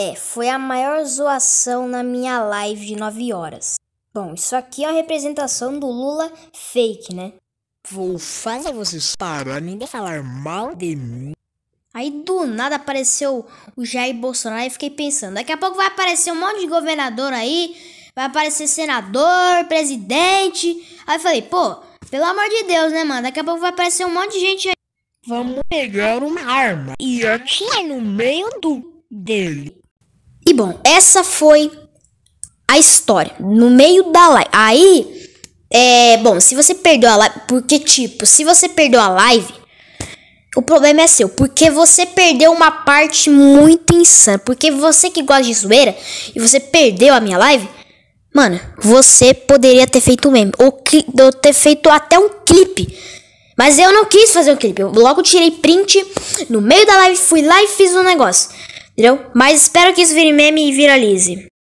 É, foi a maior zoação na minha live de 9 horas. Bom, isso aqui é a representação do Lula fake, né? Vou fazer vocês pararem de falar mal de mim. Aí do nada apareceu o Jair Bolsonaro e fiquei pensando, daqui a pouco vai aparecer um monte de governador aí, vai aparecer senador, presidente. Aí falei, pô, pelo amor de Deus, né, mano? Daqui a pouco vai aparecer um monte de gente aí. Vamos pegar uma arma e atirar no meio do dele bom, essa foi a história. No meio da live. Aí, é. Bom, se você perdeu a live. Porque, tipo, se você perdeu a live. O problema é seu, porque você perdeu uma parte muito insana. Porque você que gosta de zoeira e você perdeu a minha live, mano, você poderia ter feito um meme ou, ter feito até um clipe. Mas eu não quis fazer um clipe. Eu logo tirei print no meio da live, fui lá e fiz um negócio. Entendeu? Mas espero que isso vire meme e viralize.